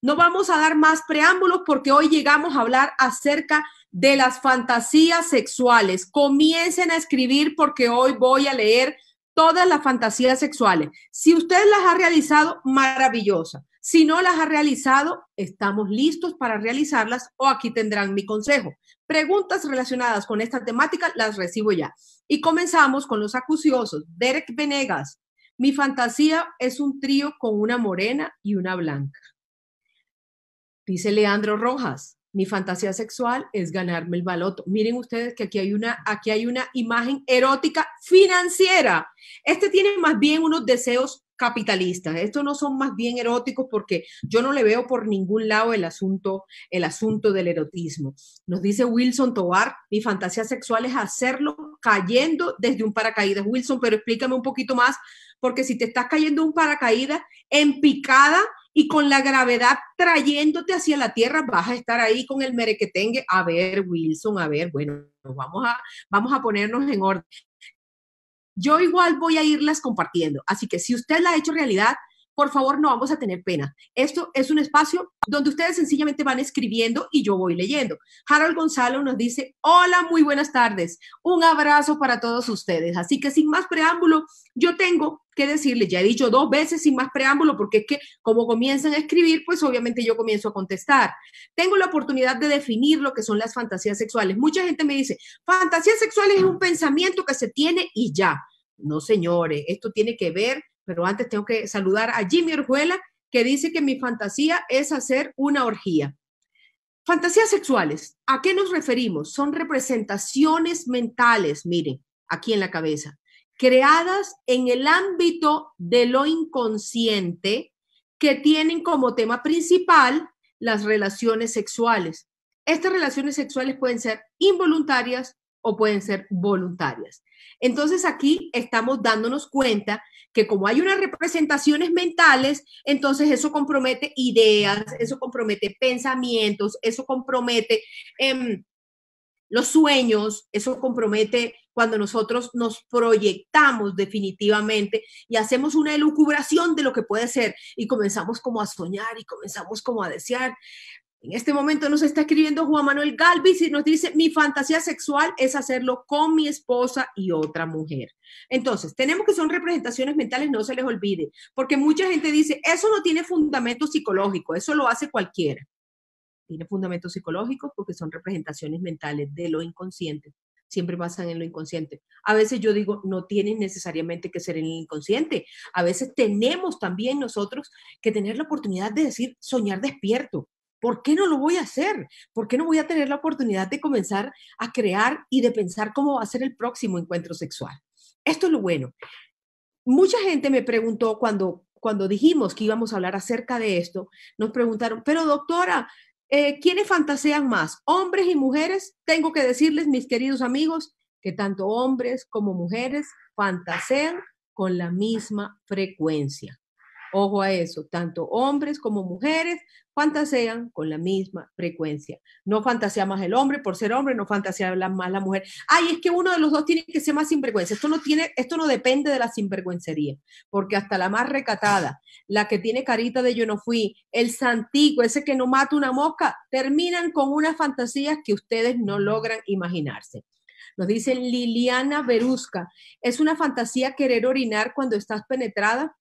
No vamos a dar más preámbulos porque hoy llegamos a hablar acerca de las fantasías sexuales. Comiencen a escribir porque hoy voy a leer todas las fantasías sexuales. Si usted las ha realizado, maravillosa. Si no las ha realizado, estamos listos para realizarlas o aquí tendrán mi consejo. Preguntas relacionadas con esta temática las recibo ya. Y comenzamos con los acuciosos. Derek Venegas, mi fantasía es un trío con una morena y una blanca. Dice Leandro Rojas, mi fantasía sexual es ganarme el baloto. Miren ustedes que aquí hay una, aquí hay una imagen erótica financiera. Este tiene más bien unos deseos capitalistas. Estos no son más bien eróticos porque yo no le veo por ningún lado el asunto, el asunto del erotismo. Nos dice Wilson Tobar, mi fantasía sexual es hacerlo cayendo desde un paracaídas. Wilson, pero explícame un poquito más, porque si te estás cayendo un paracaídas en picada, y con la gravedad trayéndote hacia la tierra, vas a estar ahí con el merequetengue. A ver, Wilson, a ver, bueno, vamos a, vamos a ponernos en orden. Yo igual voy a irlas compartiendo, así que si usted la ha hecho realidad, por favor no vamos a tener pena. Esto es un espacio donde ustedes sencillamente van escribiendo y yo voy leyendo. Harold Gonzalo nos dice, hola, muy buenas tardes, un abrazo para todos ustedes. Así que sin más preámbulo, yo tengo que decirle ya he dicho dos veces sin más preámbulo, porque es que como comienzan a escribir, pues obviamente yo comienzo a contestar. Tengo la oportunidad de definir lo que son las fantasías sexuales. Mucha gente me dice, fantasías sexuales es un pensamiento que se tiene y ya. No, señores, esto tiene que ver pero antes tengo que saludar a Jimmy Urjuela, que dice que mi fantasía es hacer una orgía. Fantasías sexuales, ¿a qué nos referimos? Son representaciones mentales, miren, aquí en la cabeza, creadas en el ámbito de lo inconsciente que tienen como tema principal las relaciones sexuales. Estas relaciones sexuales pueden ser involuntarias o pueden ser voluntarias. Entonces aquí estamos dándonos cuenta que como hay unas representaciones mentales, entonces eso compromete ideas, eso compromete pensamientos, eso compromete em, los sueños, eso compromete cuando nosotros nos proyectamos definitivamente y hacemos una elucubración de lo que puede ser y comenzamos como a soñar y comenzamos como a desear. En este momento nos está escribiendo Juan Manuel Galvis y nos dice, mi fantasía sexual es hacerlo con mi esposa y otra mujer. Entonces, tenemos que son representaciones mentales, no se les olvide, porque mucha gente dice, eso no tiene fundamento psicológico, eso lo hace cualquiera. Tiene fundamento psicológico porque son representaciones mentales de lo inconsciente, siempre basan en lo inconsciente. A veces yo digo, no tienen necesariamente que ser en el inconsciente. A veces tenemos también nosotros que tener la oportunidad de decir, soñar despierto. ¿Por qué no lo voy a hacer? ¿Por qué no voy a tener la oportunidad de comenzar a crear y de pensar cómo va a ser el próximo encuentro sexual? Esto es lo bueno. Mucha gente me preguntó cuando, dijimos que íbamos a hablar acerca de esto, nos preguntaron, pero doctora, eh, ¿quiénes fantasean más? ¿Hombres y mujeres? Tengo que decirles, mis queridos amigos, que tanto hombres como mujeres fantasean con la misma frecuencia. Ojo a eso, tanto hombres como mujeres fantasean con la misma frecuencia. No fantasea más el hombre por ser hombre, no fantasea más la mujer. Ay, es que uno de los dos tiene que ser más sinvergüenza. Esto no, tiene, esto no depende de la sinvergüencería, porque hasta la más recatada, la que tiene carita de yo no fui, el santico, ese que no mata una mosca, terminan con unas fantasías que ustedes no logran imaginarse. Nos dice Liliana Berusca, es una fantasía querer orinar cuando estás penetrada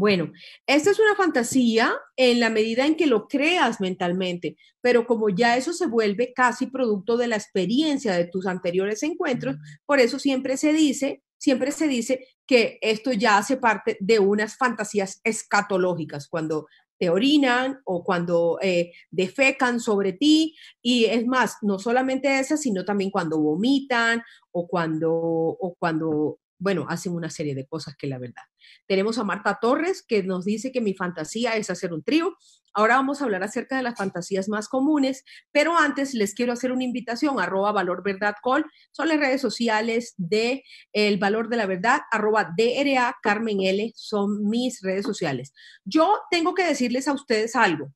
bueno, esta es una fantasía en la medida en que lo creas mentalmente, pero como ya eso se vuelve casi producto de la experiencia de tus anteriores encuentros, por eso siempre se dice, siempre se dice que esto ya hace parte de unas fantasías escatológicas, cuando te orinan o cuando eh, defecan sobre ti. Y es más, no solamente esas, sino también cuando vomitan o cuando, o cuando bueno, hacen una serie de cosas que la verdad. Tenemos a Marta Torres que nos dice que mi fantasía es hacer un trío. Ahora vamos a hablar acerca de las fantasías más comunes, pero antes les quiero hacer una invitación, arroba valor verdad call, son las redes sociales de El Valor de la Verdad, arroba DRA Carmen L, son mis redes sociales. Yo tengo que decirles a ustedes algo.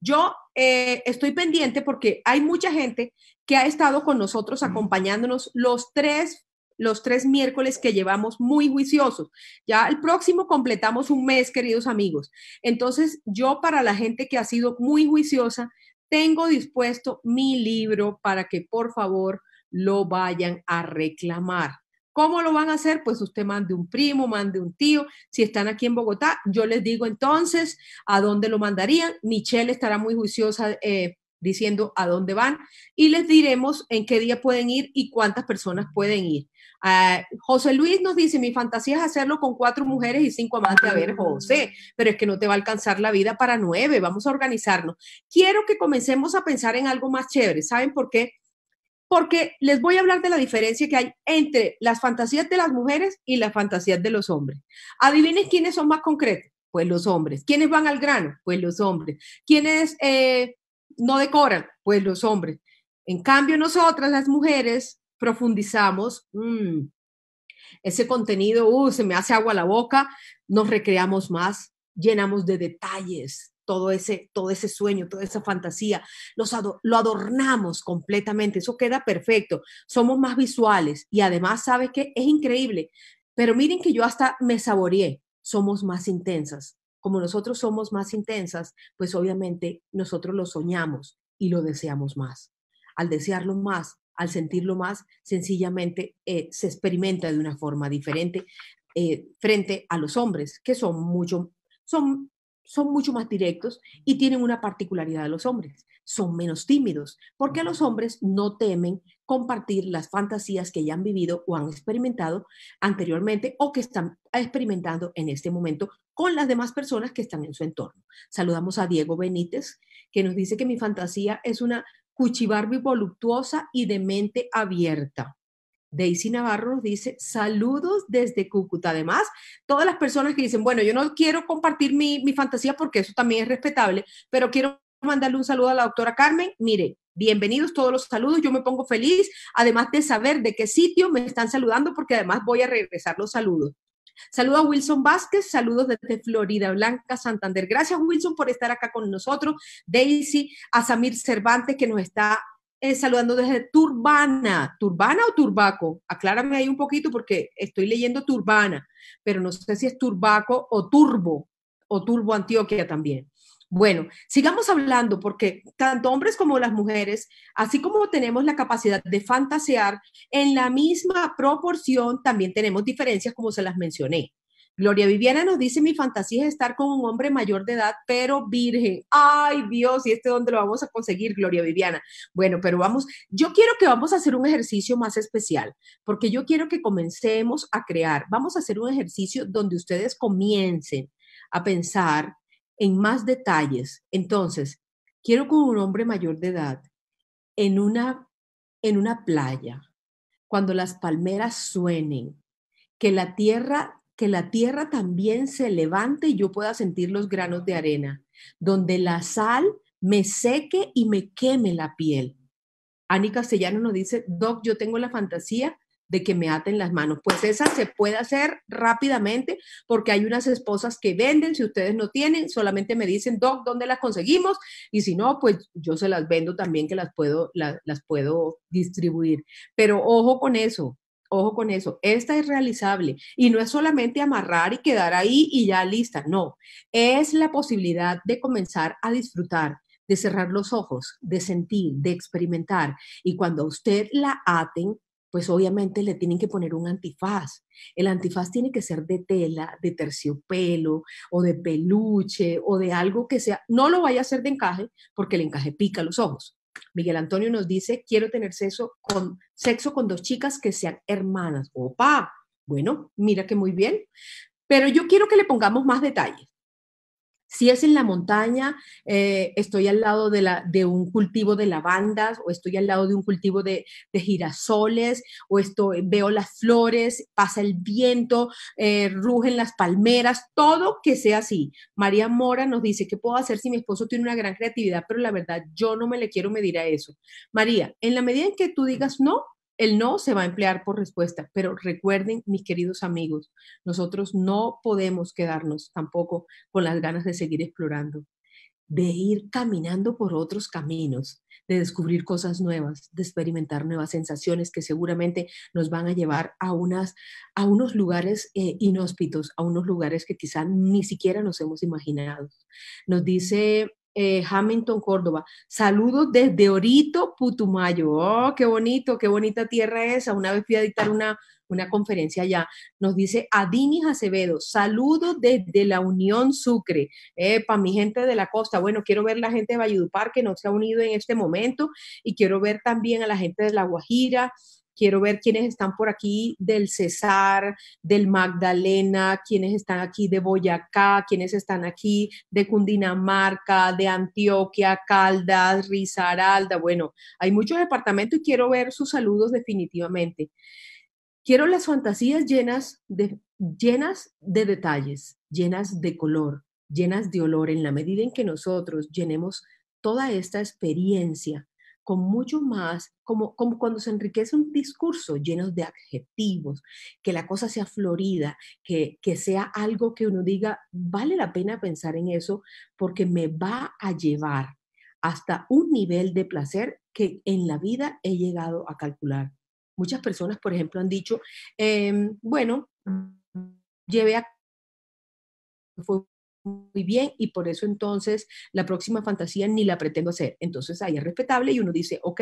Yo eh, estoy pendiente porque hay mucha gente que ha estado con nosotros acompañándonos los tres los tres miércoles que llevamos muy juiciosos. Ya el próximo completamos un mes, queridos amigos. Entonces, yo para la gente que ha sido muy juiciosa, tengo dispuesto mi libro para que por favor lo vayan a reclamar. ¿Cómo lo van a hacer? Pues usted mande un primo, mande un tío. Si están aquí en Bogotá, yo les digo entonces a dónde lo mandarían. Michelle estará muy juiciosa eh, diciendo a dónde van y les diremos en qué día pueden ir y cuántas personas pueden ir. Ah, José Luis nos dice, mi fantasía es hacerlo con cuatro mujeres y cinco amantes. A ver, José, pero es que no te va a alcanzar la vida para nueve, vamos a organizarnos. Quiero que comencemos a pensar en algo más chévere. ¿Saben por qué? Porque les voy a hablar de la diferencia que hay entre las fantasías de las mujeres y las fantasías de los hombres. Adivinen quiénes son más concretos. Pues los hombres. ¿Quiénes van al grano? Pues los hombres. ¿Quiénes eh, no decoran, pues los hombres. En cambio, nosotras las mujeres profundizamos, mm, ese contenido, uh, se me hace agua la boca, nos recreamos más, llenamos de detalles todo ese, todo ese sueño, toda esa fantasía, lo adornamos completamente, eso queda perfecto, somos más visuales y además, ¿sabes qué? Es increíble, pero miren que yo hasta me saboreé, somos más intensas, como nosotros somos más intensas, pues obviamente nosotros lo soñamos y lo deseamos más. Al desearlo más, al sentirlo más, sencillamente eh, se experimenta de una forma diferente eh, frente a los hombres, que son mucho, son son mucho más directos y tienen una particularidad de los hombres, son menos tímidos, porque los hombres no temen compartir las fantasías que ya han vivido o han experimentado anteriormente o que están experimentando en este momento con las demás personas que están en su entorno. Saludamos a Diego Benítez, que nos dice que mi fantasía es una cuchibarbi voluptuosa y de mente abierta. Daisy Navarro dice, saludos desde Cúcuta. Además, todas las personas que dicen, bueno, yo no quiero compartir mi, fantasía porque eso también es respetable, pero quiero mandarle un saludo a la doctora Carmen. Mire, bienvenidos todos los saludos, yo me pongo feliz, además de saber de qué sitio me están saludando, porque además voy a regresar los saludos. Saludos a Wilson Vázquez, saludos desde Florida Blanca, Santander. Gracias Wilson por estar acá con nosotros. Daisy, a Samir Cervantes que nos está eh, saludando desde Turbana. ¿Turbana o Turbaco? Aclárame ahí un poquito porque estoy leyendo Turbana, pero no sé si es Turbaco o Turbo o Turbo Antioquia también. Bueno, sigamos hablando porque tanto hombres como las mujeres, así como tenemos la capacidad de fantasear, en la misma proporción también tenemos diferencias como se las mencioné. Gloria Viviana nos dice, mi fantasía es estar con un hombre mayor de edad, pero virgen. Ay Dios, ¿y este dónde lo vamos a conseguir, Gloria Viviana? Bueno, pero vamos, yo quiero que vamos a hacer un ejercicio más especial, porque yo quiero que comencemos a crear. Vamos a hacer un ejercicio donde ustedes comiencen a pensar en más detalles. Entonces, quiero con un hombre mayor de edad, en una, en una playa, cuando las palmeras suenen, que la tierra que la tierra también se levante y yo pueda sentir los granos de arena, donde la sal me seque y me queme la piel. Ani Castellano nos dice, Doc, yo tengo la fantasía de que me aten las manos. Pues esa se puede hacer rápidamente porque hay unas esposas que venden, si ustedes no tienen, solamente me dicen, Doc, ¿dónde las conseguimos? Y si no, pues yo se las vendo también que las puedo, las puedo distribuir. Pero ojo con eso, Ojo con eso, esta es realizable y no es solamente amarrar y quedar ahí y ya lista, no, es la posibilidad de comenzar a disfrutar, de cerrar los ojos, de sentir, de experimentar. Y cuando a usted la aten, pues obviamente le tienen que poner un antifaz. El antifaz tiene que ser de tela, de terciopelo o de peluche o de algo que sea. No lo vaya a hacer de encaje porque el encaje pica los ojos. Miguel Antonio nos dice, quiero tener sexo con, sexo con dos chicas que sean hermanas. Opa, bueno, mira que muy bien. Pero yo quiero que le pongamos más detalles. Si es en la montaña, eh, estoy al lado de, un cultivo de lavandas o estoy al lado de un cultivo de, girasoles o estoy, veo las flores, pasa el viento, eh, rugen las palmeras, todo que sea así. María Mora nos dice, ¿qué puedo hacer si mi esposo tiene una gran creatividad? Pero la verdad, yo no me le quiero medir a eso. María, en la medida en que tú digas no, el no se va a emplear por respuesta, pero recuerden, mis queridos amigos, nosotros no podemos quedarnos tampoco con las ganas de seguir explorando, de ir caminando por otros caminos, de descubrir cosas nuevas, de experimentar nuevas sensaciones que seguramente nos van a llevar a, unas, a unos lugares eh, inhóspitos, a unos lugares que quizá ni siquiera nos hemos imaginado. Nos dice eh, Hamilton, Córdoba. Saludos desde Orito, Putumayo. Oh, qué bonito, qué bonita tierra esa. Una vez fui a dictar una, conferencia allá. Nos dice Adinis Acevedo, saludos desde la Unión Sucre. para mi gente de la costa. Bueno, quiero ver la gente de Valledupar que no se ha unido en este momento y quiero ver también a la gente de La Guajira, quiero ver quiénes están por aquí del Cesar, del Magdalena, quiénes están aquí de Boyacá, quiénes están aquí de Cundinamarca, de Antioquia, Caldas, Risaralda. Bueno, hay muchos departamentos y quiero ver sus saludos definitivamente. Quiero las fantasías llenas de, llenas de detalles, llenas de color, llenas de olor, en la medida en que nosotros llenemos toda esta experiencia con mucho más, como, como cuando se enriquece un discurso lleno de adjetivos, que la cosa sea florida, que, que sea algo que uno diga, vale la pena pensar en eso porque me va a llevar hasta un nivel de placer que en la vida he llegado a calcular. Muchas personas, por ejemplo, han dicho, em, bueno, llevé a muy bien y por eso entonces la próxima fantasía ni la pretendo hacer. Entonces ahí es respetable y uno dice, ok,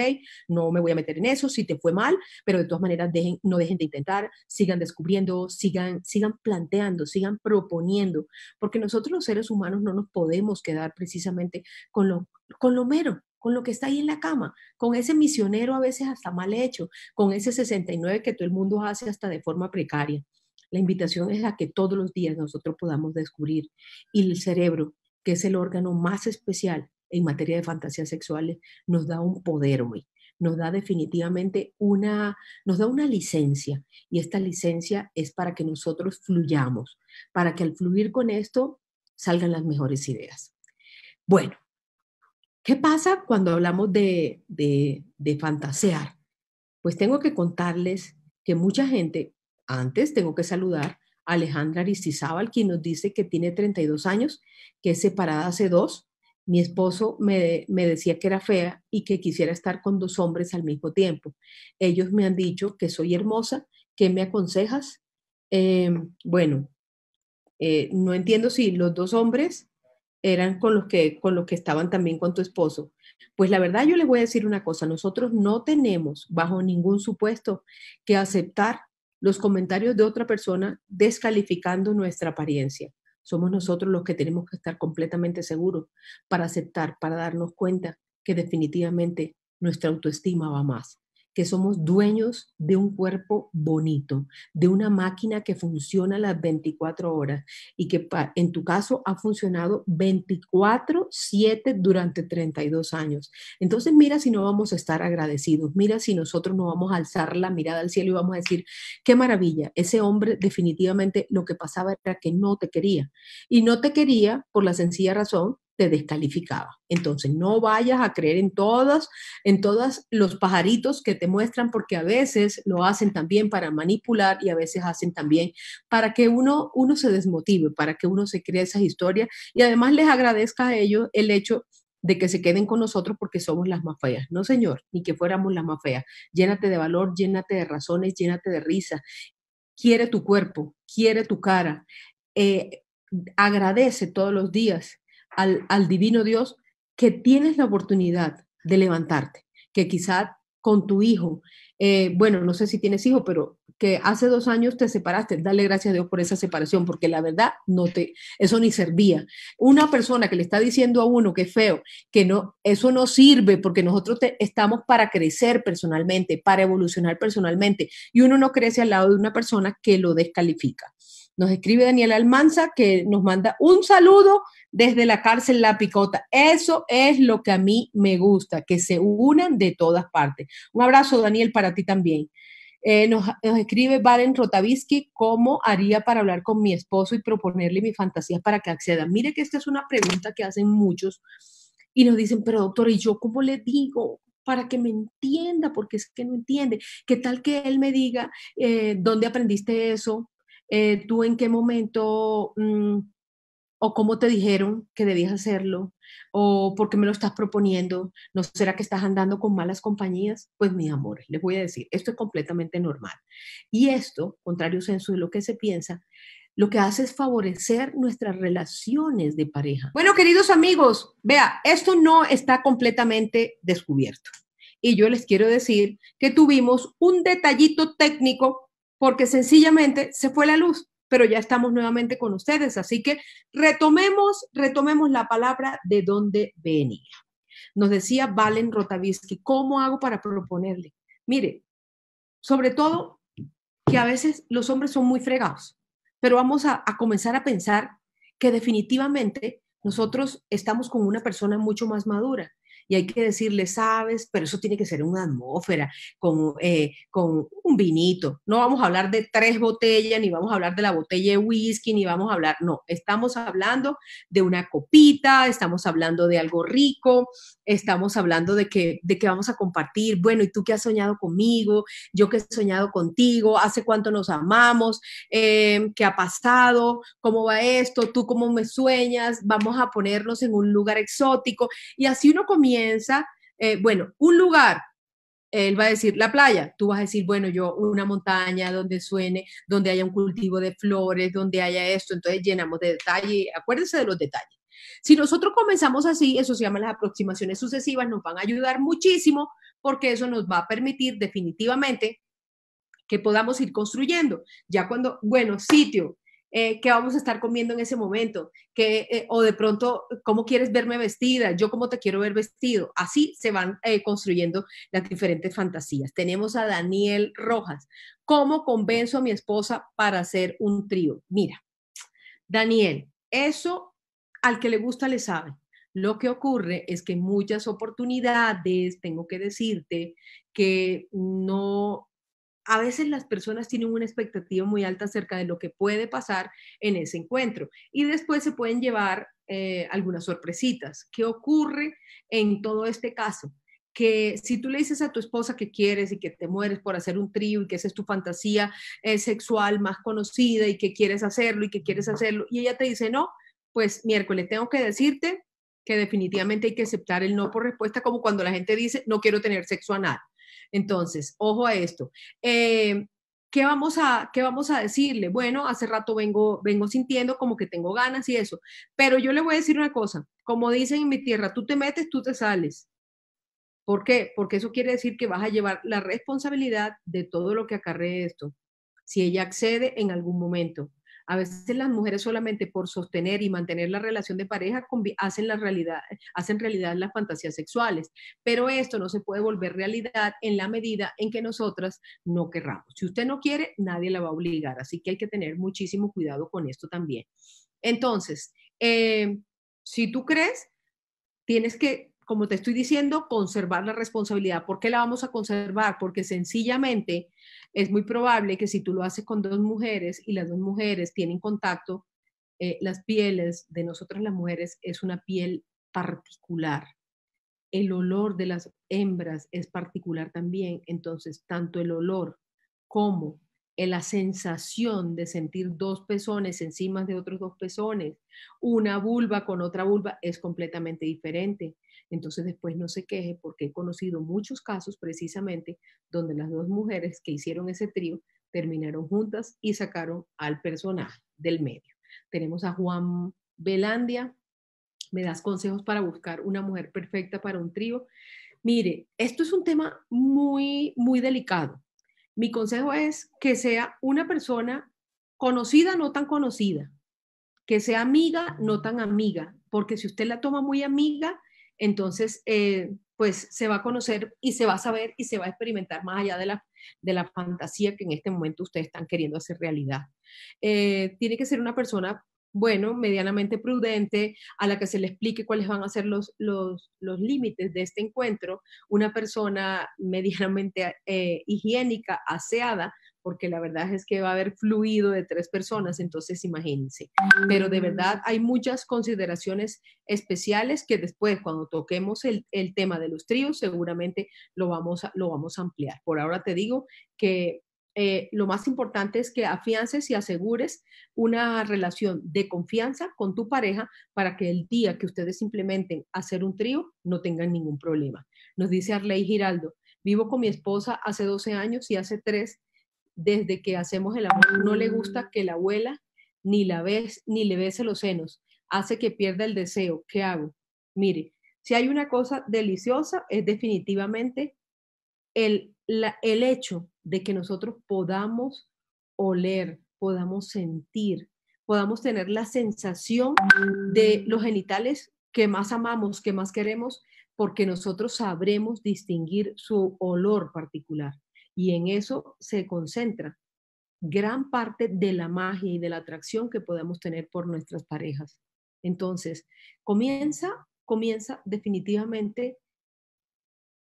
no me voy a meter en eso, si te fue mal, pero de todas maneras no dejen de intentar, sigan descubriendo, sigan, sigan planteando, sigan proponiendo, porque nosotros los seres humanos no nos podemos quedar precisamente con lo, con lo mero, con lo que está ahí en la cama, con ese misionero a veces hasta mal hecho, con ese 69 que todo el mundo hace hasta de forma precaria. La invitación es a que todos los días nosotros podamos descubrir y el cerebro, que es el órgano más especial en materia de fantasías sexuales, nos da un poder hoy, nos da definitivamente una, nos da una licencia y esta licencia es para que nosotros fluyamos, para que al fluir con esto salgan las mejores ideas. Bueno, ¿qué pasa cuando hablamos de, de fantasear? Pues tengo que contarles que mucha gente antes tengo que saludar a Alejandra Aristizábal, quien nos dice que tiene 32 años, que es separada hace dos. Mi esposo me, me decía que era fea y que quisiera estar con dos hombres al mismo tiempo. Ellos me han dicho que soy hermosa. ¿Qué me aconsejas? Eh, bueno, eh, no entiendo si los dos hombres eran con los, que, con los que estaban también con tu esposo. Pues la verdad yo le voy a decir una cosa, nosotros no tenemos bajo ningún supuesto que aceptar los comentarios de otra persona descalificando nuestra apariencia. Somos nosotros los que tenemos que estar completamente seguros para aceptar, para darnos cuenta que definitivamente nuestra autoestima va más que somos dueños de un cuerpo bonito, de una máquina que funciona las 24 horas y que en tu caso ha funcionado 24, 7 durante 32 años. Entonces mira si no vamos a estar agradecidos, mira si nosotros no vamos a alzar la mirada al cielo y vamos a decir, qué maravilla, ese hombre definitivamente lo que pasaba era que no te quería. Y no te quería por la sencilla razón descalificaba. Entonces, no vayas a creer en todas, en todos los pajaritos que te muestran, porque a veces lo hacen también para manipular y a veces hacen también para que uno, uno se desmotive, para que uno se crea esas historias y además les agradezca a ellos el hecho de que se queden con nosotros porque somos las más feas. No, señor, ni que fuéramos las más feas. Llénate de valor, llénate de razones, llénate de risa. Quiere tu cuerpo, quiere tu cara. Eh, agradece todos los días al, divino Dios que tienes la oportunidad de levantarte, que quizá con tu hijo, eh, bueno, no sé si tienes hijo, pero que hace dos años te separaste, dale gracias a Dios por esa separación, porque la verdad no te, eso ni servía. Una persona que le está diciendo a uno que es feo, que no, eso no sirve, porque nosotros estamos para crecer personalmente, para evolucionar personalmente, y uno no crece al lado de una persona que lo descalifica. Nos escribe Daniel Almanza que nos manda un saludo desde la cárcel La Picota. Eso es lo que a mí me gusta, que se unan de todas partes. Un abrazo, Daniel, para ti también. Eh, nos, escribe Valen Rotavisky, ¿cómo haría para hablar con mi esposo y proponerle mi fantasía para que acceda? Mire que esta es una pregunta que hacen muchos y nos dicen, pero doctor, ¿y yo cómo le digo? para que me entienda, porque es que no entiende. ¿Qué tal que él me diga eh, dónde aprendiste eso? Eh, tú en qué momento mm, o cómo te dijeron que debías hacerlo o por qué me lo estás proponiendo, no será que estás andando con malas compañías, pues mis amores, les voy a decir, esto es completamente normal. Y esto, contrario a lo que se piensa, lo que hace es favorecer nuestras relaciones de pareja. Bueno, queridos amigos, vea, esto no está completamente descubierto. Y yo les quiero decir que tuvimos un detallito técnico porque sencillamente se fue la luz, pero ya estamos nuevamente con ustedes. Así que retomemos, retomemos la palabra de dónde venía. Nos decía Valen Rotavisky, ¿cómo hago para proponerle? Mire, sobre todo que a veces los hombres son muy fregados, pero vamos a comenzar a pensar que definitivamente nosotros estamos con una persona mucho más madura y hay que decirle, sabes, pero eso tiene que ser una atmósfera, con, eh, con un vinito. No vamos a hablar de tres botellas, ni vamos a hablar de la botella de whisky, ni vamos a hablar, no, estamos hablando de una copita, estamos hablando de algo rico, estamos hablando de que, de que vamos a compartir, bueno, ¿y tú qué has soñado conmigo? Yo qué he soñado contigo, ¿hace cuánto nos amamos? Eh, ¿Qué ha pasado? ¿Cómo va esto? ¿Tú cómo me sueñas? Vamos a ponernos en un lugar exótico. Y así uno comienza eh, bueno, un lugar, él va a decir la playa, tú vas a decir, bueno, yo una montaña donde suene, donde haya un cultivo de flores, donde haya esto, entonces llenamos de detalle, acuérdense de los detalles. Si nosotros comenzamos así, eso se llama las aproximaciones sucesivas, nos van a ayudar muchísimo porque eso nos va a permitir definitivamente que podamos ir construyendo. Ya cuando, bueno, sitio, eh, qué vamos a estar comiendo en ese momento, que, eh, o de pronto, cómo quieres verme vestida, yo cómo te quiero ver vestido. Así se van eh, construyendo las diferentes fantasías. Tenemos a Daniel Rojas, ¿cómo convenzo a mi esposa para hacer un trío? Mira, Daniel, eso al que le gusta le sabe. Lo que ocurre es que muchas oportunidades, tengo que decirte, que no a veces las personas tienen una expectativa muy alta acerca de lo que puede pasar en ese encuentro y después se pueden llevar eh, algunas sorpresitas. ¿Qué ocurre en todo este caso? que si tú le dices a tu esposa que quieres y que te mueres por hacer un trío y que esa es tu fantasía eh, sexual más conocida y que quieres hacerlo y que quieres hacerlo y ella te dice no, pues miércoles tengo que decirte que definitivamente hay que aceptar el no por respuesta como cuando la gente dice no quiero tener sexo a nadie. Entonces, ojo a esto. Eh, ¿Qué vamos, a, ¿Qué vamos a decirle? Bueno, hace rato vengo, vengo sintiendo como que tengo ganas y eso, pero yo le voy a decir una cosa, como dicen en mi tierra, tú te metes, tú te sales. ¿Por qué? Porque eso quiere decir que vas a llevar la responsabilidad de todo lo que acarree esto, si ella accede en algún momento. A veces las mujeres solamente por sostener y mantener la relación de pareja hacen, la realidad, hacen realidad las fantasías sexuales, pero esto no se puede volver realidad en la medida en que nosotras no querramos. Si usted no quiere, nadie la va a obligar, así que hay que tener muchísimo cuidado con esto también. Entonces, eh, si tú crees, tienes que, como te estoy diciendo, conservar la responsabilidad. ¿Por qué la vamos a conservar? Porque sencillamente es muy probable que si tú lo haces con dos mujeres y las dos mujeres tienen contacto, eh, las pieles de nosotras las mujeres es una piel particular. El olor de las hembras es particular también, entonces tanto el olor como la sensación de sentir dos pezones encima de otros dos pezones, una vulva con otra vulva es completamente diferente. Entonces después no se queje porque he conocido muchos casos precisamente donde las dos mujeres que hicieron ese trío terminaron juntas y sacaron al personaje del medio. Tenemos a Juan Belandia. Me das consejos para buscar una mujer perfecta para un trío. Mire, esto es un tema muy, muy delicado. Mi consejo es que sea una persona conocida, no tan conocida, que sea amiga, no tan amiga, porque si usted la toma muy amiga, entonces, eh, pues se va a conocer y se va a saber y se va a experimentar más allá de la, fantasía que en este momento ustedes están queriendo hacer realidad. Eh, tiene que ser una persona, bueno, medianamente prudente, a la que se le explique cuáles van a ser los, límites de este encuentro, una persona medianamente eh, higiénica, aseada, porque la verdad es que va a haber fluido de tres personas, entonces imagínense. Pero de mm. verdad hay muchas consideraciones especiales que después, cuando toquemos el, el tema de los tríos, seguramente lo vamos, a, lo vamos a ampliar. Por ahora te digo que eh, lo más importante es que afiances y asegures una relación de confianza con tu pareja para que el día que ustedes implementen hacer un trío no tengan ningún problema. Nos dice Arley Giraldo, vivo con mi esposa hace 12 años y hace 3 desde que hacemos el amor no le gusta mm. que la abuela ni la ni le bese los senos, hace que pierda el deseo. ¿Qué hago? Mire, si hay una cosa deliciosa es definitivamente el hecho de que nosotros podamos oler, podamos sentir, podamos tener la sensación de mm. los genitales que más amamos, que más queremos, porque nosotros sabremos distinguir su olor particular. Y en eso se concentra gran parte de la magia y de la atracción que podemos tener por nuestras parejas. Entonces, comienza, comienza definitivamente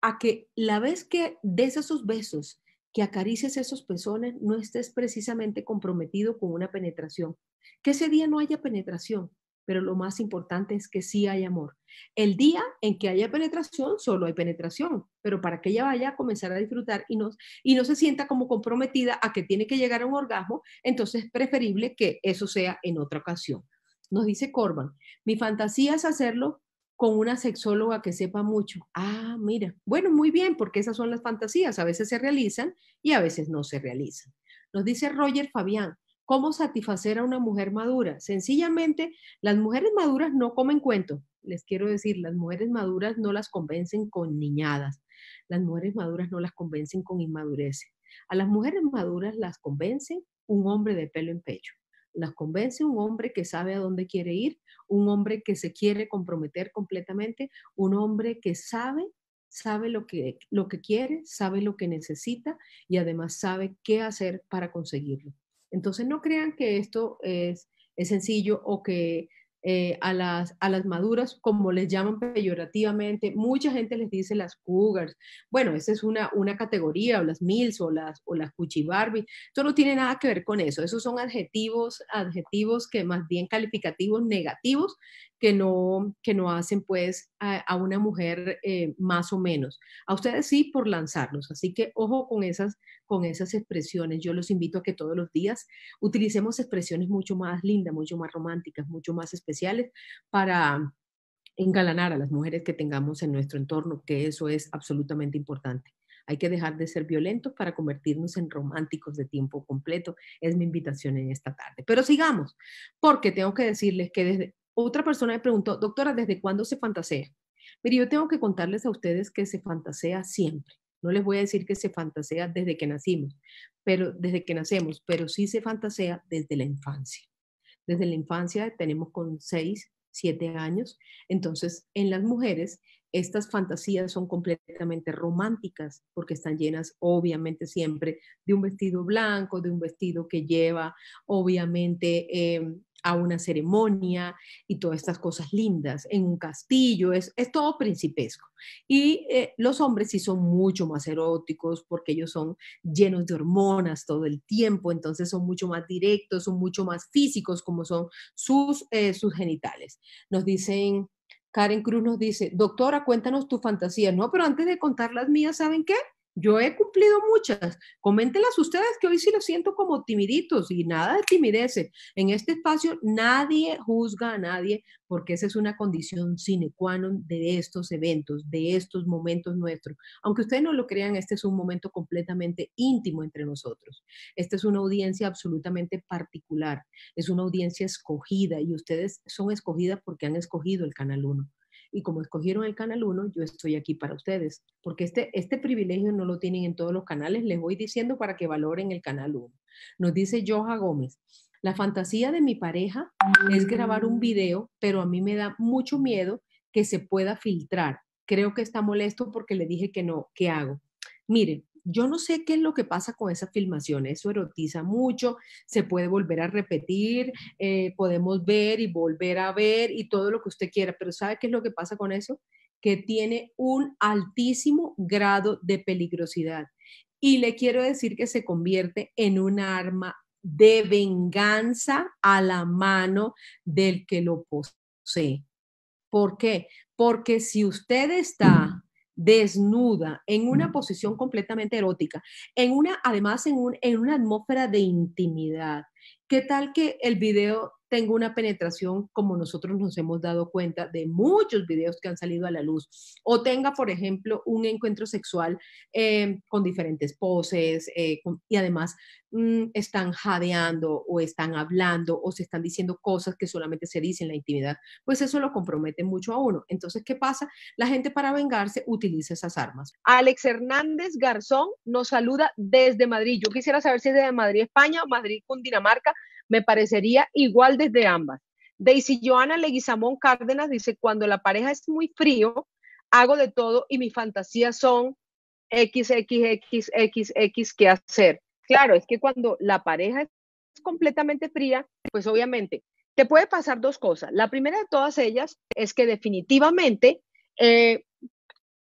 a que la vez que des esos besos, que acarices esos pezones, no estés precisamente comprometido con una penetración. Que ese día no haya penetración, pero lo más importante es que sí hay amor. El día en que haya penetración, solo hay penetración, pero para que ella vaya a comenzar a disfrutar y no, y no se sienta como comprometida a que tiene que llegar a un orgasmo, entonces es preferible que eso sea en otra ocasión. Nos dice Corban, mi fantasía es hacerlo con una sexóloga que sepa mucho. Ah, mira, bueno, muy bien, porque esas son las fantasías, a veces se realizan y a veces no se realizan. Nos dice Roger Fabián, ¿Cómo satisfacer a una mujer madura? Sencillamente, las mujeres maduras no comen cuentos. Les quiero decir, las mujeres maduras no las convencen con niñadas. Las mujeres maduras no las convencen con inmadurez. A las mujeres maduras las convence un hombre de pelo en pecho. Las convence un hombre que sabe a dónde quiere ir, un hombre que se quiere comprometer completamente, un hombre que sabe sabe lo que, lo que quiere, sabe lo que necesita y además sabe qué hacer para conseguirlo. Entonces no crean que esto es, sencillo o que eh, a, las, maduras, como les llaman peyorativamente, mucha gente les dice las cougars. Bueno, esa es una, una categoría, o las mills o las, o las Esto no tiene nada que ver con eso. Esos son adjetivos, adjetivos que más bien calificativos negativos que no, que no hacen pues a, una mujer eh, más o menos. A ustedes sí por lanzarlos, así que ojo con esas, con esas expresiones. Yo los invito a que todos los días utilicemos expresiones mucho más lindas, mucho más románticas, mucho más especiales para engalanar a las mujeres que tengamos en nuestro entorno, que eso es absolutamente importante. Hay que dejar de ser violentos para convertirnos en románticos de tiempo completo. Es mi invitación en esta tarde. Pero sigamos, porque tengo que decirles que desde otra persona me preguntó, doctora, ¿desde cuándo se fantasea? Mire, yo tengo que contarles a ustedes que se fantasea siempre. No les voy a decir que se fantasea desde que nacimos, pero desde que nacemos, pero sí se fantasea desde la infancia. Desde la infancia tenemos con seis, siete años. Entonces, en las mujeres, estas fantasías son completamente románticas porque están llenas, obviamente, siempre de un vestido blanco, de un vestido que lleva, obviamente, em, a una ceremonia y todas estas cosas lindas, en un castillo, es, es todo principesco. Y eh, los hombres sí son mucho más eróticos porque ellos son llenos de hormonas todo el tiempo, entonces son mucho más directos, son mucho más físicos como son sus, eh, sus genitales. Nos dicen, Karen Cruz nos dice, doctora, cuéntanos tu fantasía. No, pero antes de contar las mías, ¿saben qué? Yo he cumplido muchas. Coméntenlas ustedes que hoy sí lo siento como timiditos y nada de timidez. En este espacio nadie juzga a nadie porque esa es una condición sine qua non de estos eventos, de estos momentos nuestros. Aunque ustedes no lo crean, este es un momento completamente íntimo entre nosotros. Esta es una audiencia absolutamente particular, es una audiencia escogida y ustedes son escogidas porque han escogido el Canal 1 y como escogieron el canal 1, yo estoy aquí para ustedes, porque este, este privilegio no lo tienen en todos los canales, les voy diciendo para que valoren el canal 1. Nos dice Joja Gómez, la fantasía de mi pareja es grabar un video, pero a mí me da mucho miedo que se pueda filtrar. Creo que está molesto porque le dije que no, ¿qué hago? Miren, yo no sé qué es lo que pasa con esa filmación, eso erotiza mucho, se puede volver a repetir, eh, podemos ver y volver a ver y todo lo que usted quiera, pero ¿sabe qué es lo que pasa con eso? Que tiene un altísimo grado de peligrosidad. Y le quiero decir que se convierte en un arma de venganza a la mano del que lo posee. ¿Por qué? Porque si usted está mm desnuda, en una posición completamente erótica, en una, además en, en una atmósfera de intimidad. ¿Qué tal que el video tenga una penetración como nosotros nos hemos dado cuenta de muchos videos que han salido a la luz, o tenga, por ejemplo, un encuentro sexual eh, con diferentes poses eh, y además mm, están jadeando o están hablando o se están diciendo cosas que solamente se dicen en la intimidad, pues eso lo compromete mucho a uno. Entonces, ¿qué pasa? La gente para vengarse utiliza esas armas. Alex Hernández Garzón nos saluda desde Madrid. Yo quisiera saber si es de Madrid, España, Madrid, Dinamarca me parecería igual desde ambas. Daisy Joana Leguizamón Cárdenas dice, cuando la pareja es muy frío, hago de todo y mis fantasías son XXXXX ¿qué hacer. Claro, es que cuando la pareja es completamente fría, pues obviamente te puede pasar dos cosas. La primera de todas ellas es que definitivamente eh,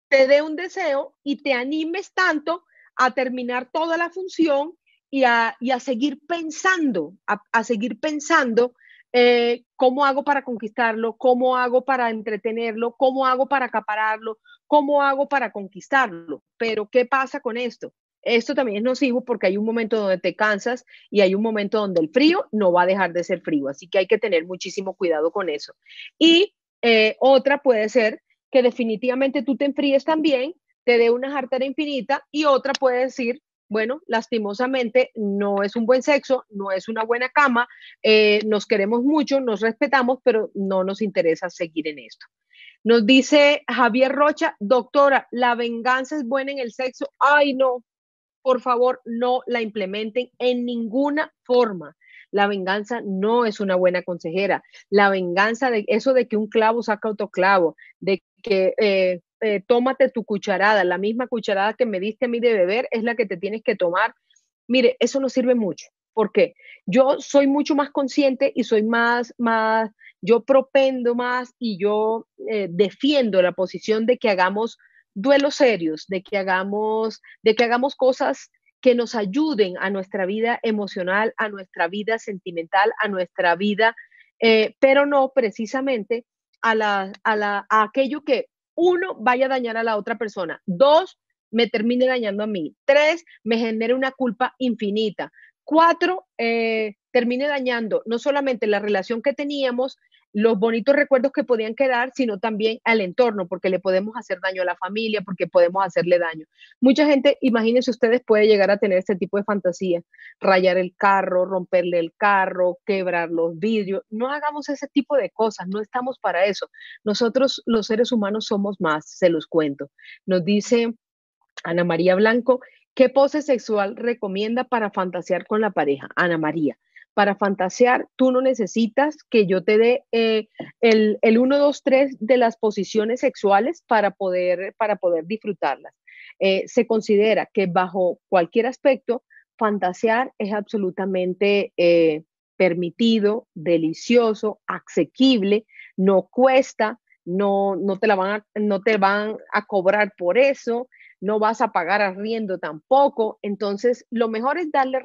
te dé un deseo y te animes tanto a terminar toda la función y a, seguir pensando, a, seguir pensando eh, cómo hago para conquistarlo, cómo hago para entretenerlo, cómo hago para acapararlo, cómo hago para conquistarlo. Pero, ¿qué pasa con esto? Esto también es nocivo porque hay un momento donde te cansas y hay un momento donde el frío no va a dejar de ser frío, así que hay que tener muchísimo cuidado con eso. Y eh, otra puede ser que definitivamente tú te enfríes también, te dé una jartera infinita y otra puede decir bueno, lastimosamente no es un buen sexo, no es una buena cama, eh, nos queremos mucho, nos respetamos, pero no nos interesa seguir en esto. Nos dice Javier Rocha, doctora, la venganza es buena en el sexo. Ay, no, por favor, no la implementen en ninguna forma. La venganza no es una buena consejera. La venganza de eso de que un clavo saca otro clavo, de que eh, eh, tómate tu cucharada, la misma cucharada que me diste a mí de beber es la que te tienes que tomar. Mire, eso no sirve mucho. porque Yo soy mucho más consciente y soy más, más, yo propendo más y yo eh, defiendo la posición de que hagamos duelos serios, de que hagamos, de que hagamos cosas que nos ayuden a nuestra vida emocional, a nuestra vida sentimental, a nuestra vida, eh, pero no precisamente a, la, a, la, a aquello que uno, vaya a dañar a la otra persona. Dos, me termine dañando a mí. Tres, me genere una culpa infinita. Cuatro, eh, termine dañando no solamente la relación que teníamos, los bonitos recuerdos que podían quedar, sino también al entorno, porque le podemos hacer daño a la familia, porque podemos hacerle daño. Mucha gente, imagínense ustedes, puede llegar a tener este tipo de fantasía, rayar el carro, romperle el carro, quebrar los vidrios. No hagamos ese tipo de cosas, no estamos para eso. Nosotros los seres humanos somos más, se los cuento. Nos dice Ana María Blanco, ¿qué pose sexual recomienda para fantasear con la pareja? Ana María para fantasear, tú no necesitas que yo te dé eh, el, 1, 2, 3 de las posiciones sexuales para poder, para poder disfrutarlas. Eh, se considera que bajo cualquier aspecto, fantasear es absolutamente eh, permitido, delicioso, asequible, no cuesta, no, no, te la van a, no te van a cobrar por eso, no vas a pagar arriendo tampoco. Entonces, lo mejor es darle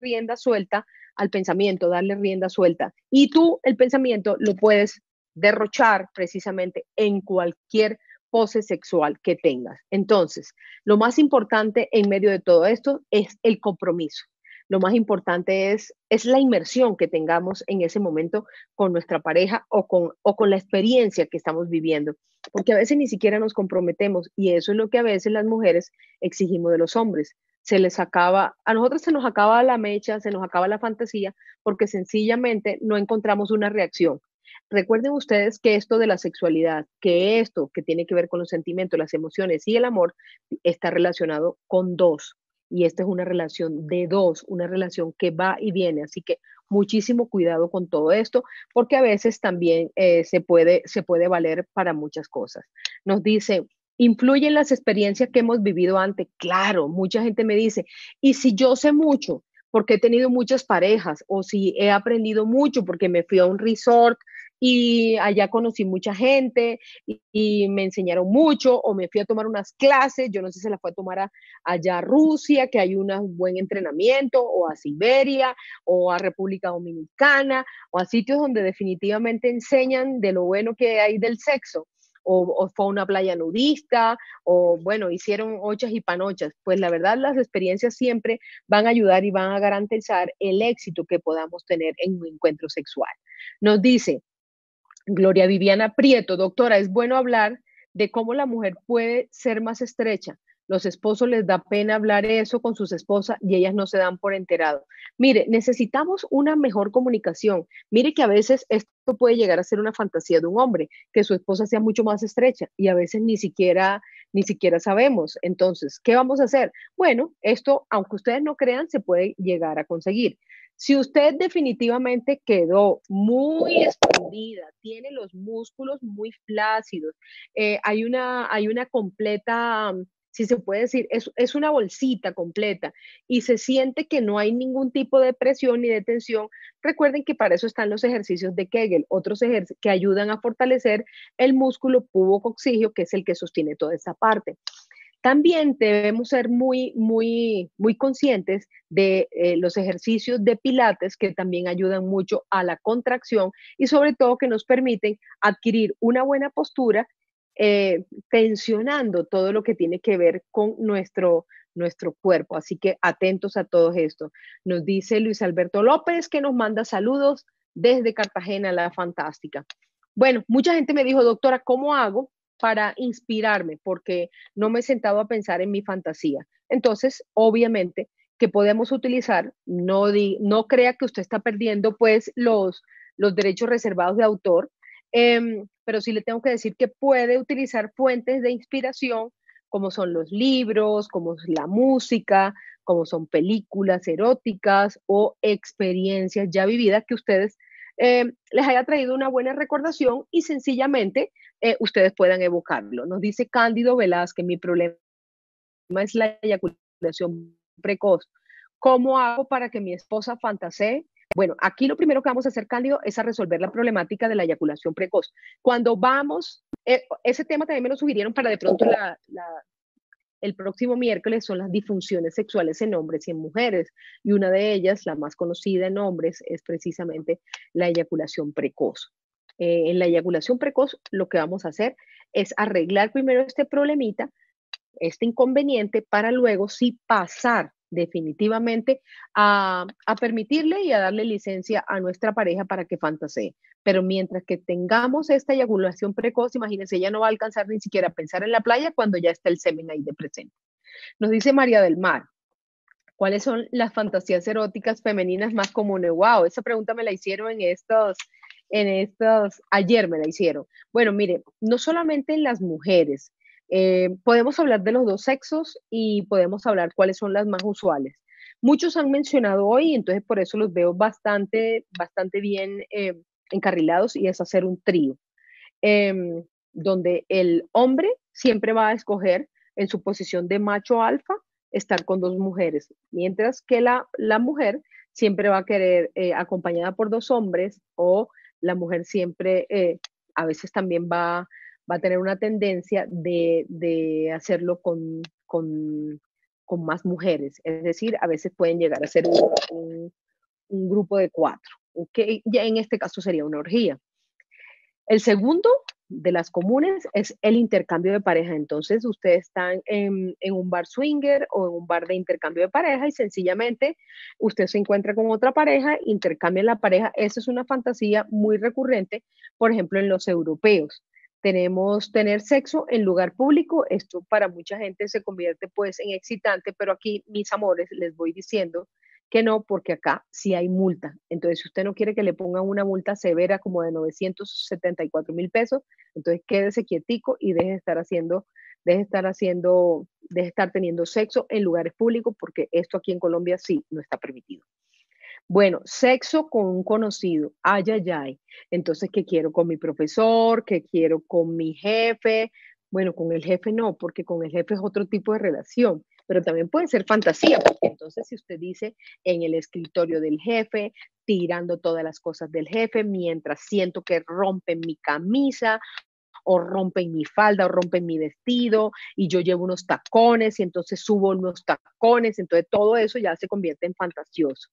rienda suelta al pensamiento, darle rienda suelta. Y tú el pensamiento lo puedes derrochar precisamente en cualquier pose sexual que tengas. Entonces, lo más importante en medio de todo esto es el compromiso. Lo más importante es, es la inmersión que tengamos en ese momento con nuestra pareja o con, o con la experiencia que estamos viviendo, porque a veces ni siquiera nos comprometemos y eso es lo que a veces las mujeres exigimos de los hombres se les acaba, a nosotros se nos acaba la mecha, se nos acaba la fantasía, porque sencillamente no encontramos una reacción. Recuerden ustedes que esto de la sexualidad, que esto que tiene que ver con los sentimientos, las emociones y el amor, está relacionado con dos. Y esta es una relación de dos, una relación que va y viene. Así que muchísimo cuidado con todo esto, porque a veces también eh, se, puede, se puede valer para muchas cosas. Nos dice, ¿Influyen las experiencias que hemos vivido antes? Claro, mucha gente me dice, y si yo sé mucho, porque he tenido muchas parejas, o si he aprendido mucho, porque me fui a un resort y allá conocí mucha gente y, me enseñaron mucho o me fui a tomar unas clases, yo no sé si las fue a tomar allá a Rusia, que hay un buen entrenamiento, o a Siberia, o a República Dominicana, o a sitios donde definitivamente enseñan de lo bueno que hay del sexo o, fue a una playa nudista, o bueno, hicieron ochas y panochas. Pues la verdad, las experiencias siempre van a ayudar y van a garantizar el éxito que podamos tener en un encuentro sexual. Nos dice Gloria Viviana Prieto, doctora, es bueno hablar de cómo la mujer puede ser más estrecha los esposos les da pena hablar eso con sus esposas y ellas no se dan por enterado. Mire, necesitamos una mejor comunicación. Mire que a veces esto puede llegar a ser una fantasía de un hombre, que su esposa sea mucho más estrecha y a veces ni siquiera ni siquiera sabemos. Entonces, ¿qué vamos a hacer? Bueno, esto, aunque ustedes no crean, se puede llegar a conseguir. Si usted definitivamente quedó muy escondida, tiene los músculos muy flácidos, eh, hay, una, hay una completa si se puede decir, es, una bolsita completa y se siente que no hay ningún tipo de presión ni de tensión, recuerden que para eso están los ejercicios de Kegel, otros ejercicios que ayudan a fortalecer el músculo pubocoxígeo, que es el que sostiene toda esa parte. También debemos ser muy, muy, muy conscientes de eh, los ejercicios de pilates que también ayudan mucho a la contracción y sobre todo que nos permiten adquirir una buena postura eh, tensionando todo lo que tiene que ver con nuestro, nuestro cuerpo. Así que atentos a todo esto. Nos dice Luis Alberto López que nos manda saludos desde Cartagena, la fantástica. Bueno, mucha gente me dijo, doctora, ¿cómo hago para inspirarme? Porque no me he sentado a pensar en mi fantasía. Entonces, obviamente que podemos utilizar, no, no crea que usted está perdiendo pues los, los derechos reservados de autor, Em, pero sí le tengo que decir que puede utilizar fuentes de inspiración como son los libros, como es la música, como son películas eróticas o experiencias ya vividas que ustedes em, les haya traído una buena recordación y sencillamente eh, ustedes puedan evocarlo. Nos dice Cándido Velázquez, mi problema es la eyaculación precoz. ¿Cómo hago para que mi esposa fantasee bueno, aquí lo primero que vamos a hacer, Cándido, es a resolver la problemática de la eyaculación precoz. Cuando vamos, eh, ese tema también me lo sugirieron para de pronto el próximo miércoles, son las disfunciones sexuales en hombres y en mujeres. Y una de ellas, la más conocida en hombres, es precisamente la eyaculación precoz. Eh, en la eyaculación precoz lo que vamos a hacer es arreglar primero este problemita, este inconveniente, para luego si pasar definitivamente a, permitirle y a darle licencia a nuestra pareja para que fantasee. Pero mientras que tengamos esta eyaculación precoz, imagínense, ella no va a alcanzar ni siquiera a pensar en la playa cuando ya está el semen ahí de presente. Nos dice María del Mar, ¿cuáles son las fantasías eróticas femeninas más comunes? Wow, esa pregunta me la hicieron en estos en estos ayer me la hicieron. Bueno, mire, no solamente en las mujeres, eh, podemos hablar de los dos sexos y podemos hablar cuáles son las más usuales. Muchos han mencionado hoy, entonces por eso los veo bastante, bastante bien eh, encarrilados y es hacer un trío, em, donde el hombre siempre va a escoger en su posición de macho alfa estar con dos mujeres, mientras que la, la mujer siempre va a querer eh, acompañada por dos hombres o la mujer siempre a veces también va va a tener una tendencia de, hacerlo con, más mujeres. Es decir, a veces pueden llegar a ser un, grupo de cuatro, ¿okay? ya en este caso sería una orgía. El segundo de las comunes es el intercambio de pareja. Entonces, ustedes están en, en, un bar swinger o en un bar de intercambio de pareja y sencillamente usted se encuentra con otra pareja, intercambia la pareja. Esa es una fantasía muy recurrente, por ejemplo, en los europeos tenemos tener sexo en lugar público, esto para mucha gente se convierte pues en excitante, pero aquí mis amores les voy diciendo que no, porque acá sí hay multa. Entonces, si usted no quiere que le pongan una multa severa como de 974 mil pesos, entonces quédese quietico y deje de estar haciendo, deje de estar haciendo, deje de estar teniendo sexo en lugares públicos, porque esto aquí en Colombia sí no está permitido. Bueno, sexo con un conocido, ay, ay, ay. Entonces, ¿qué quiero con mi profesor? ¿Qué quiero con mi jefe? Bueno, con el jefe no, porque con el jefe es otro tipo de relación, pero también puede ser fantasía, porque entonces si usted dice en el escritorio del jefe, tirando todas las cosas del jefe, mientras siento que rompen mi camisa, o rompen mi falda o rompen mi vestido y yo llevo unos tacones y entonces subo unos tacones, entonces todo eso ya se convierte en fantasioso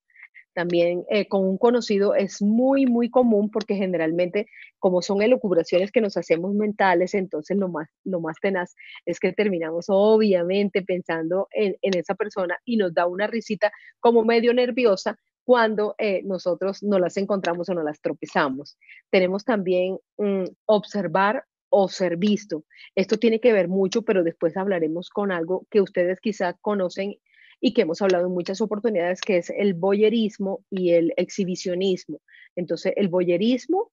también eh, con un conocido es muy, muy común porque generalmente como son elucubraciones que nos hacemos mentales, entonces lo más, lo más tenaz es que terminamos obviamente pensando en, esa persona y nos da una risita como medio nerviosa cuando eh, nosotros no las encontramos o no las tropezamos. Tenemos también mm, observar o ser visto. Esto tiene que ver mucho, pero después hablaremos con algo que ustedes quizá conocen y que hemos hablado en muchas oportunidades, que es el boyerismo y el exhibicionismo. Entonces, el boyerismo,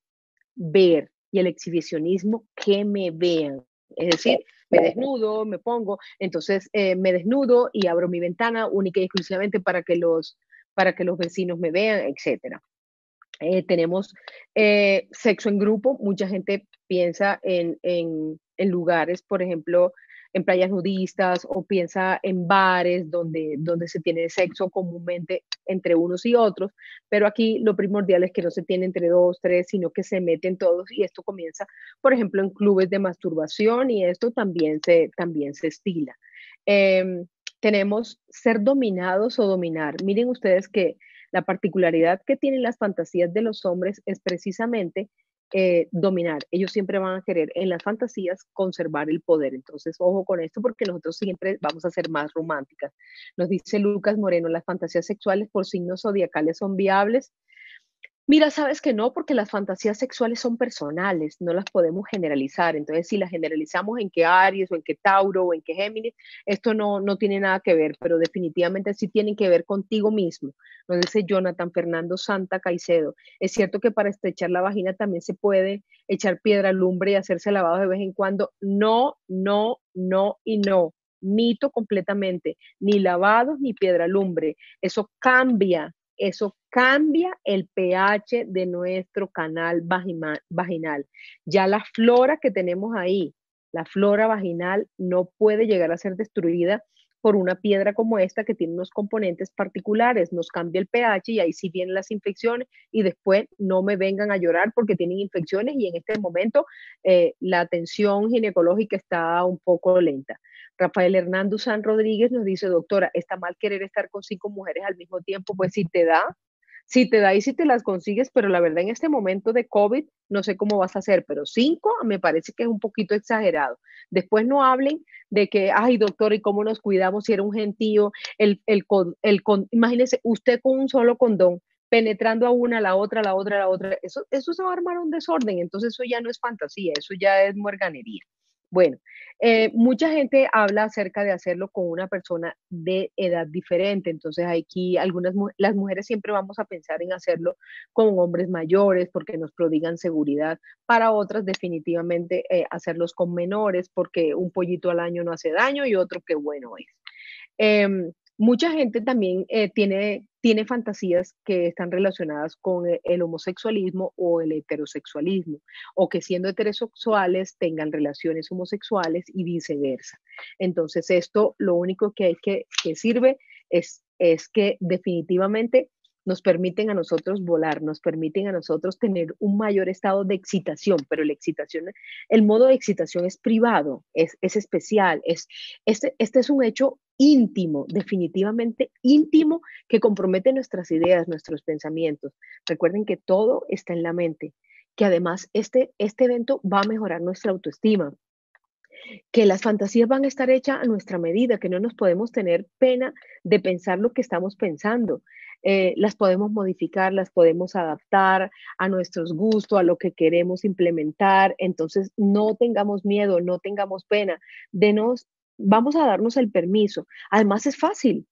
ver, y el exhibicionismo, que me vean. Es decir, me desnudo, me pongo, entonces eh, me desnudo y abro mi ventana única y exclusivamente para que los, para que los vecinos me vean, etc. Eh, tenemos eh, sexo en grupo, mucha gente piensa en, en, en lugares, por ejemplo, en playas nudistas o piensa en bares donde, donde se tiene sexo comúnmente entre unos y otros, pero aquí lo primordial es que no se tiene entre dos, tres, sino que se meten todos y esto comienza, por ejemplo, en clubes de masturbación y esto también se, también se estila. Em, tenemos ser dominados o dominar. Miren ustedes que la particularidad que tienen las fantasías de los hombres es precisamente eh, dominar, ellos siempre van a querer en las fantasías conservar el poder. Entonces, ojo con esto porque nosotros siempre vamos a ser más románticas. Nos dice Lucas Moreno, las fantasías sexuales por signos zodiacales son viables Mira, sabes que no, porque las fantasías sexuales son personales, no las podemos generalizar. Entonces, si las generalizamos en que Aries o en que Tauro o en que Géminis, esto no, no tiene nada que ver, pero definitivamente sí tienen que ver contigo mismo. Nos dice Jonathan Fernando Santa Caicedo. Es cierto que para estrechar la vagina también se puede echar piedra lumbre y hacerse lavados de vez en cuando. No, no, no y no. Mito completamente. Ni lavados ni piedra lumbre. Eso cambia eso cambia el pH de nuestro canal vaginal. Ya la flora que tenemos ahí, la flora vaginal no puede llegar a ser destruida por una piedra como esta que tiene unos componentes particulares, nos cambia el pH y ahí sí vienen las infecciones y después no me vengan a llorar porque tienen infecciones y en este momento eh, la atención ginecológica está un poco lenta. Rafael Hernando San Rodríguez nos dice, doctora, ¿está mal querer estar con cinco mujeres al mismo tiempo? Pues si te da, si te da y si te las consigues, pero la verdad en este momento de COVID no sé cómo vas a hacer, pero cinco me parece que es un poquito exagerado. Después no hablen de que, ay doctor, ¿y cómo nos cuidamos si era un gentío? El, el, el, imagínese usted con un solo condón penetrando a una, la otra, la otra, la otra. Eso, eso se va a armar un desorden, entonces eso ya no es fantasía, eso ya es muerganería. Bueno, eh, mucha gente habla acerca de hacerlo con una persona de edad diferente, entonces aquí algunas las mujeres siempre vamos a pensar en hacerlo con hombres mayores porque nos prodigan seguridad, para otras definitivamente eh, hacerlos con menores porque un pollito al año no hace daño y otro que bueno es. Em, mucha gente también eh, tiene tiene fantasías que están relacionadas con e, el homosexualismo o el heterosexualismo, o que siendo heterosexuales tengan relaciones homosexuales y viceversa. Entonces, esto lo único que hay que, sirve es, es que definitivamente nos permiten a nosotros volar, nos permiten a nosotros tener un mayor estado de excitación, pero la excitación, el modo de excitación es privado, es, especial, es, este, este es un hecho íntimo, definitivamente íntimo, que compromete nuestras ideas, nuestros pensamientos. Recuerden que todo está en la mente, que además este, este evento va a mejorar nuestra autoestima, que las fantasías van a estar hechas a nuestra medida, que no nos podemos tener pena de pensar lo que estamos pensando, eh, las podemos modificar, las podemos adaptar a nuestros gustos, a lo que queremos implementar. Entonces, no tengamos miedo, no tengamos pena, nos, vamos a darnos el permiso. Además, es fácil.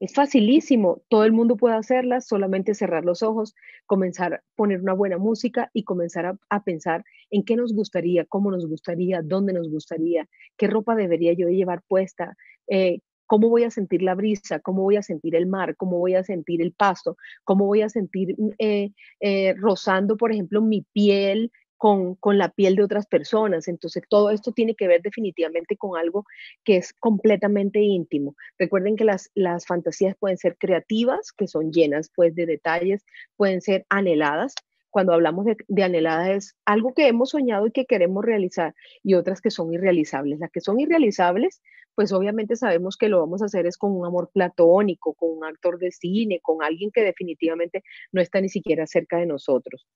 Es facilísimo, todo el mundo puede hacerlas, solamente cerrar los ojos, comenzar a poner una buena música y comenzar a, pensar en qué nos gustaría, cómo nos gustaría, dónde nos gustaría, qué ropa debería yo llevar puesta, eh, cómo voy a sentir la brisa, cómo voy a sentir el mar, cómo voy a sentir el pasto, cómo voy a sentir mm, eh, eh, rozando, por ejemplo, mi piel con, la piel de otras personas. Entonces, todo esto tiene que ver definitivamente con algo que es completamente íntimo. Recuerden que las, las fantasías pueden ser creativas, que son llenas pues de detalles, pueden ser anheladas, cuando hablamos de, anheladas anhelada es algo que hemos soñado y que queremos realizar y otras que son irrealizables. Las que son irrealizables, pues obviamente sabemos que lo vamos a hacer es con un amor platónico, con un actor de cine, con alguien que definitivamente no está ni siquiera cerca de nosotros.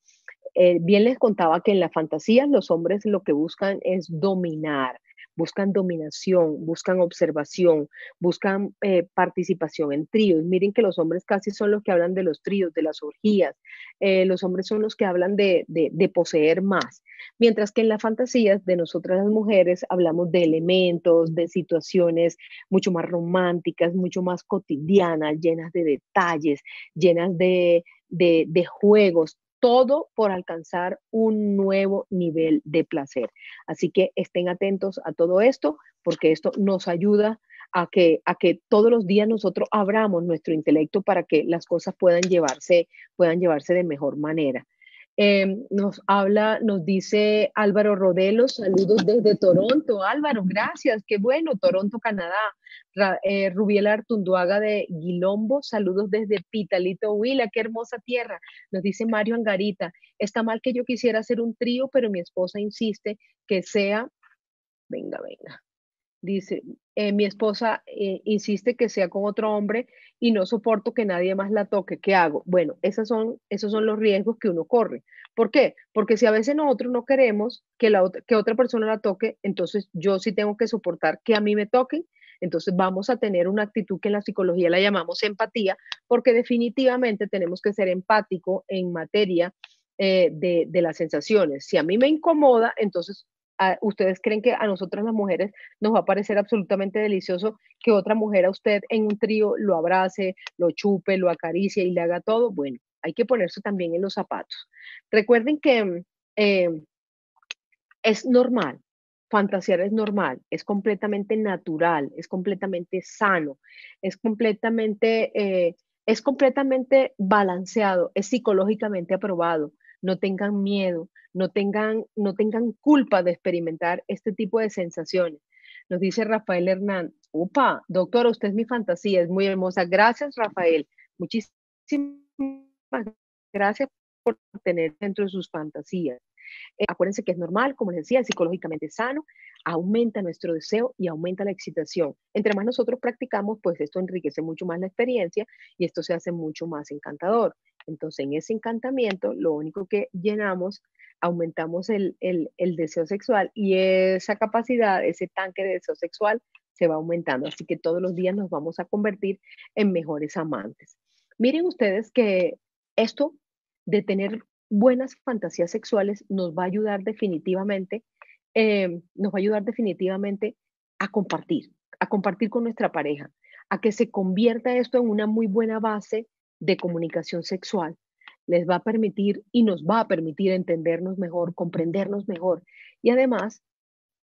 Eh, bien les contaba que en la fantasía los hombres lo que buscan es dominar, buscan dominación, buscan observación, buscan eh, participación en tríos. Miren que los hombres casi son los que hablan de los tríos, de las orgías. Eh, los hombres son los que hablan de, poseer más. Mientras que en las fantasías de nosotras las mujeres hablamos de elementos, de situaciones mucho más románticas, mucho más cotidianas, llenas de detalles, llenas de, de juegos, todo por alcanzar un nuevo nivel de placer. Así que estén atentos a todo esto porque esto nos ayuda a que, a que todos los días nosotros abramos nuestro intelecto para que las cosas puedan llevarse, puedan llevarse de mejor manera. Em, nos habla, nos dice Álvaro Rodelo, saludos desde Toronto. Álvaro, gracias, qué bueno, Toronto, Canadá. Eh, Rubiela Artunduaga de Guilombo, saludos desde Pitalito, Huila, qué hermosa tierra. Nos dice Mario Angarita, está mal que yo quisiera hacer un trío, pero mi esposa insiste que sea, venga, venga. Dice, eh, mi esposa eh, insiste que sea con otro hombre y no soporto que nadie más la toque, ¿qué hago? Bueno, esas son, esos son los riesgos que uno corre. ¿Por qué? Porque si a veces nosotros no queremos que, la, que otra persona la toque, entonces yo sí tengo que soportar que a mí me toquen. Entonces vamos a tener una actitud que en la psicología la llamamos empatía, porque definitivamente tenemos que ser empático en materia eh, de, de las sensaciones. Si a mí me incomoda, entonces ¿ustedes creen que a nosotras las mujeres nos va a parecer absolutamente delicioso que otra mujer a usted en un trío lo abrace, lo chupe, lo acaricie y le haga todo? Bueno, hay que ponerse también en los zapatos. Recuerden que mm, em, es normal, fantasear es normal, es completamente natural, es completamente sano, es completamente, eh, es completamente balanceado, es psicológicamente aprobado no tengan miedo, no tengan, no tengan culpa de experimentar este tipo de sensaciones. Nos dice Rafael Hernán, upa, doctor, usted es mi fantasía, es muy hermosa. Gracias, Rafael. Muchísimas gracias por tener dentro de sus fantasías. Eh, acuérdense que es normal, como les decía, psicológicamente sano, aumenta nuestro deseo y aumenta la excitación. Entre más nosotros practicamos, pues esto enriquece mucho más la experiencia y esto se hace mucho más encantador. Entonces, en ese encantamiento, lo único que llenamos, aumentamos el, deseo sexual y esa capacidad, ese tanque de deseo sexual se va aumentando. Así que todos los días nos vamos a convertir en mejores amantes. Miren ustedes que esto de tener buenas fantasías sexuales nos va a ayudar definitivamente, eh, nos va a ayudar definitivamente a compartir, a compartir con nuestra pareja, a que se convierta esto en una muy buena base de comunicación sexual les va a permitir y nos va a permitir entendernos mejor, comprendernos mejor. Y además,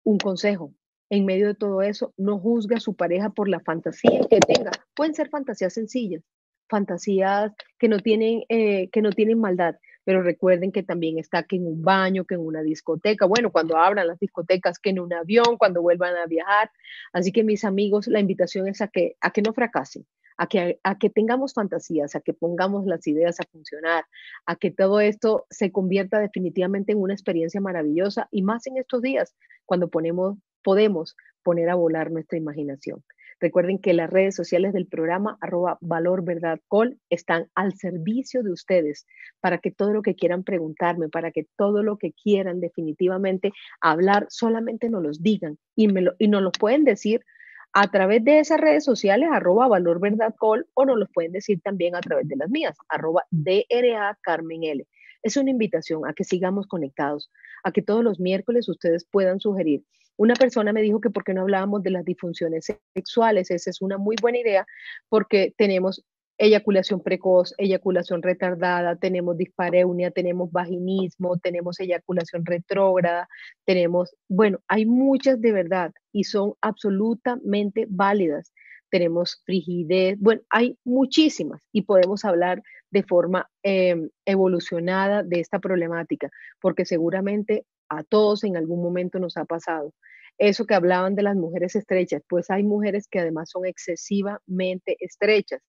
un consejo, en medio de todo eso, no juzgue a su pareja por la fantasía que tenga. Pueden ser fantasías sencillas, fantasías que no tienen, eh, que no tienen maldad, pero recuerden que también está que en un baño, que en una discoteca, bueno, cuando abran las discotecas, que en un avión, cuando vuelvan a viajar. Así que mis amigos, la invitación es que, a que no fracasen, a que, tengamos fantasías, a que pongamos las ideas a funcionar, a que todo esto se convierta definitivamente en una experiencia maravillosa y más en estos días cuando ponemos, podemos poner a volar nuestra imaginación. Recuerden que las redes sociales del programa arroba valor verdad col están al servicio de ustedes para que todo lo que quieran preguntarme, para que todo lo que quieran definitivamente hablar, solamente nos los digan y, me lo, y nos lo pueden decir a través de esas redes sociales, arroba Valor Verdad o nos lo pueden decir también a través de las mías, arroba DRA Carmen L. Es una invitación a que sigamos conectados, a que todos los miércoles ustedes puedan sugerir. Una persona me dijo que por qué no hablábamos de las disfunciones sexuales, esa es una muy buena idea, porque tenemos eyaculación precoz, eyaculación retardada, tenemos dispareunia, tenemos vaginismo, tenemos eyaculación retrógrada, tenemos, bueno, hay muchas de verdad y son absolutamente válidas. Tenemos frigidez, bueno, hay muchísimas y podemos hablar de forma em, evolucionada de esta problemática, porque seguramente a todos en algún momento nos ha pasado eso que hablaban de las mujeres estrechas, pues hay mujeres que además son excesivamente estrechas.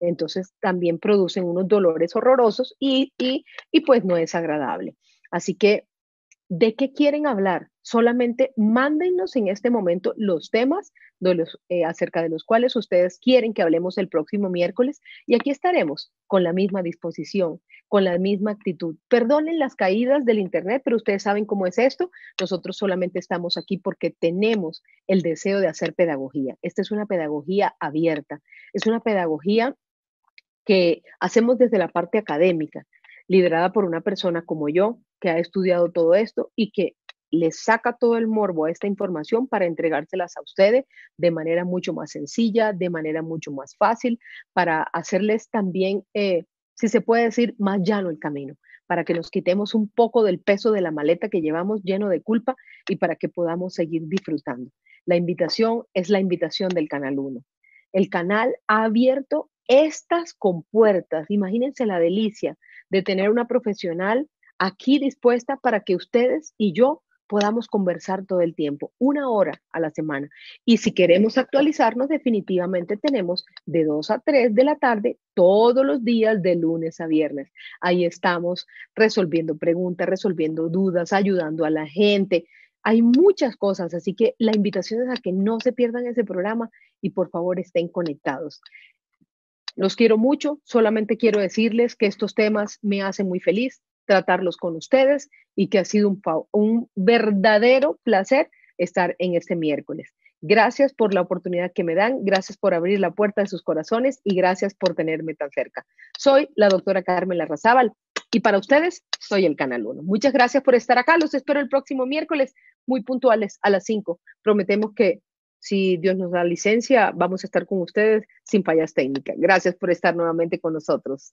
Entonces también producen unos dolores horrorosos y, y, y pues no es agradable. Así que, ¿de qué quieren hablar? Solamente mándenos en este momento los temas de los, eh, acerca de los cuales ustedes quieren que hablemos el próximo miércoles y aquí estaremos con la misma disposición, con la misma actitud. Perdonen las caídas del Internet, pero ustedes saben cómo es esto. Nosotros solamente estamos aquí porque tenemos el deseo de hacer pedagogía. Esta es una pedagogía abierta, es una pedagogía que hacemos desde la parte académica, liderada por una persona como yo, que ha estudiado todo esto y que le saca todo el morbo a esta información para entregárselas a ustedes de manera mucho más sencilla, de manera mucho más fácil, para hacerles también, eh, si se puede decir, más llano el camino, para que nos quitemos un poco del peso de la maleta que llevamos lleno de culpa y para que podamos seguir disfrutando. La invitación es la invitación del Canal 1. El canal ha abierto estas compuertas, imagínense la delicia de tener una profesional aquí dispuesta para que ustedes y yo podamos conversar todo el tiempo, una hora a la semana. Y si queremos actualizarnos, definitivamente tenemos de 2 a 3 de la tarde todos los días de lunes a viernes. Ahí estamos resolviendo preguntas, resolviendo dudas, ayudando a la gente. Hay muchas cosas, así que la invitación es a que no se pierdan ese programa y por favor estén conectados. Los quiero mucho, solamente quiero decirles que estos temas me hacen muy feliz tratarlos con ustedes y que ha sido un, verdadero placer estar en este miércoles. Gracias por la oportunidad que me dan, gracias por abrir la puerta de sus corazones y gracias por tenerme tan cerca. Soy la doctora Carmen Larrazábal y para ustedes soy el Canal 1. Muchas gracias por estar acá, los espero el próximo miércoles muy puntuales a las 5. Prometemos que si Dios nos da licencia, vamos a estar con ustedes sin fallas técnicas. Gracias por estar nuevamente con nosotros.